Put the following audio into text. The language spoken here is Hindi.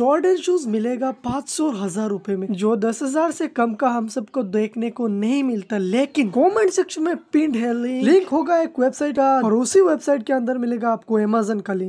जॉर्डन शूज मिलेगा पाँच सौ हजार रूपए में जो दस हजार से कम का हम सबको देखने को नहीं मिलता लेकिन कमेंट सेक्शन में पिंड है लिंक होगा एक वेबसाइट का और उसी वेबसाइट के अंदर मिलेगा आपको अमेजन का लिंक